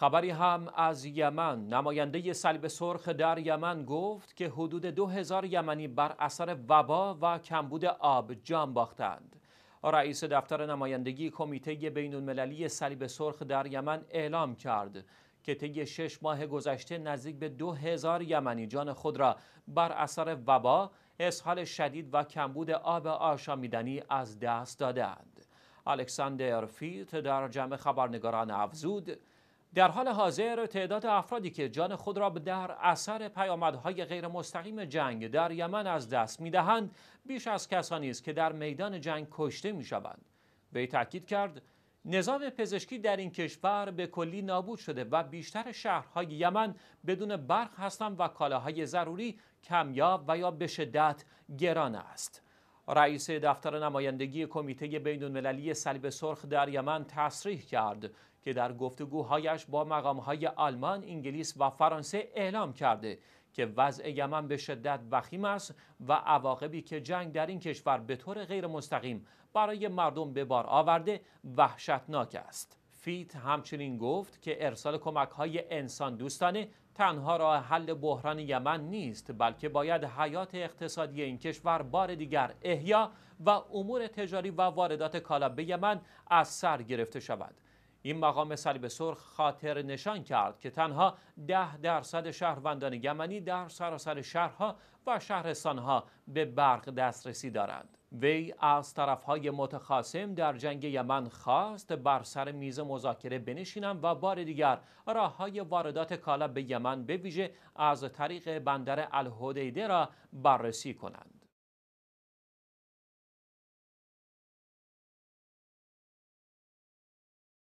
خبری هم از یمن نماینده صلیب سرخ در یمن گفت که حدود دو هزار یمنی بر اثر وبا و کمبود آب جان باختند رئیس دفتر نمایندگی کمیته بین المللی صلیب سرخ در یمن اعلام کرد که طی شش ماه گذشته نزدیک به دو یمنی جان خود را بر اثر وبا اسهال شدید و کمبود آب آشامیدنی از دست دادند الکساندر فیت در جمع خبرنگاران افزود در حال حاضر تعداد افرادی که جان خود را در اثر پیامدهای غیر مستقیم جنگ در یمن از دست دهند، بیش از کسانی است که در میدان جنگ کشته شوند. به تاکید کرد نظام پزشکی در این کشور به کلی نابود شده و بیشتر شهرهای یمن بدون برق هستند و کالاهای ضروری کمیاب و یا به شدت گران است رئیس دفتر نمایندگی کمیته بین المللی صلیب سرخ در یمن تصریح کرد که در گفتگوهایش با مقامهای آلمان، انگلیس و فرانسه اعلام کرده که وضع یمن به شدت وخیم است و عواقبی که جنگ در این کشور به طور غیر مستقیم برای مردم به بار آورده وحشتناک است. فیت همچنین گفت که ارسال کمک های انسان دوستانه تنها راه حل بحران یمن نیست بلکه باید حیات اقتصادی این کشور بار دیگر احیا و امور تجاری و واردات کالا به یمن از سر گرفته شود این مقام صلیب سرخ خاطر نشان کرد که تنها ده درصد شهروندان یمنی در سراسر شهرها و شهرستانها به برق دسترسی دارند. وی از طرفهای متخاصم در جنگ یمن خواست بر سر میز مذاکره بنشینم و بار دیگر راه های واردات کالا به یمن به ویژه از طریق بندر الهدیده را بررسی کنند.